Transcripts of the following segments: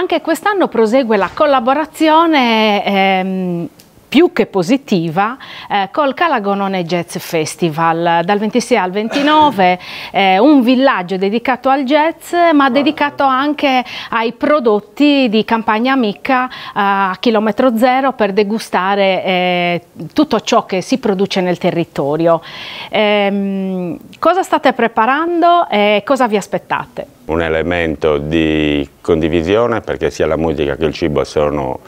Anche quest'anno prosegue la collaborazione ehm, più che positiva eh, col Calagonone Jazz Festival dal 26 al 29 eh, un villaggio dedicato al jazz ma wow. dedicato anche ai prodotti di campagna amica eh, a chilometro zero per degustare eh, tutto ciò che si produce nel territorio. Ehm, cosa state preparando e cosa vi aspettate? Un elemento di condivisione perché sia la musica che il cibo sono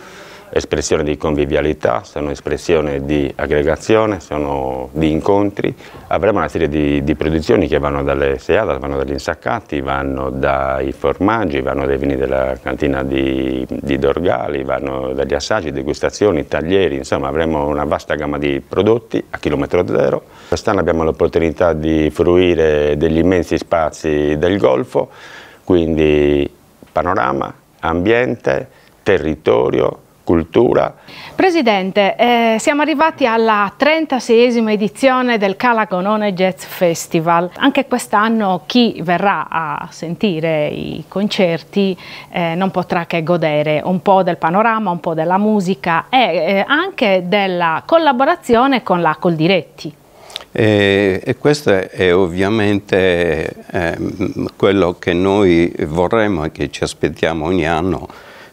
espressione di convivialità, sono espressione di aggregazione, sono di incontri. Avremo una serie di, di produzioni che vanno dalle seadas, vanno dagli insaccati, vanno dai formaggi, vanno dai vini della cantina di, di Dorgali, vanno dagli assaggi, degustazioni, taglieri, insomma avremo una vasta gamma di prodotti a chilometro zero. Quest'anno abbiamo l'opportunità di fruire degli immensi spazi del Golfo, quindi panorama, ambiente, territorio, cultura. Presidente, eh, siamo arrivati alla 36esima edizione del Calagonone Jazz Festival. Anche quest'anno chi verrà a sentire i concerti eh, non potrà che godere un po' del panorama, un po' della musica e eh, anche della collaborazione con la Coldiretti. E, e, questo è ovviamente eh, quello che noi vorremmo e che ci aspettiamo ogni anno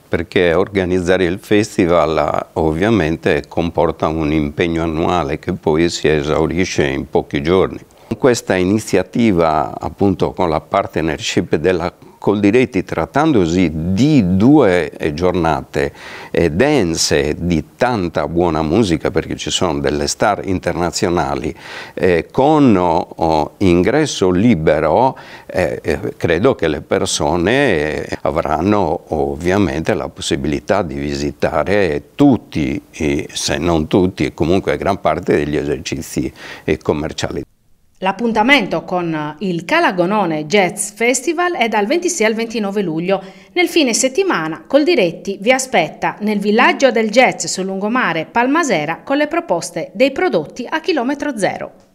perché organizzare il festival ovviamente comporta un impegno annuale che poi si esaurisce in pochi giorni questa iniziativa, appunto con la partnership della Coldiretti, trattandosi di due giornate eh, dense di tanta buona musica, perché ci sono delle star internazionali, eh, con oh, oh ingresso libero, eh, eh, credo che le persone eh, avranno ovviamente la possibilità di visitare tutti, se non tutti, comunque gran parte degli esercizi commerciali. L'appuntamento con il Calagonone Jazz Festival è dal 26 al 29 luglio. Nel fine settimana Col Diretti vi aspetta nel villaggio del jazz sul lungomare Palmasera con le proposte dei prodotti a chilometro zero.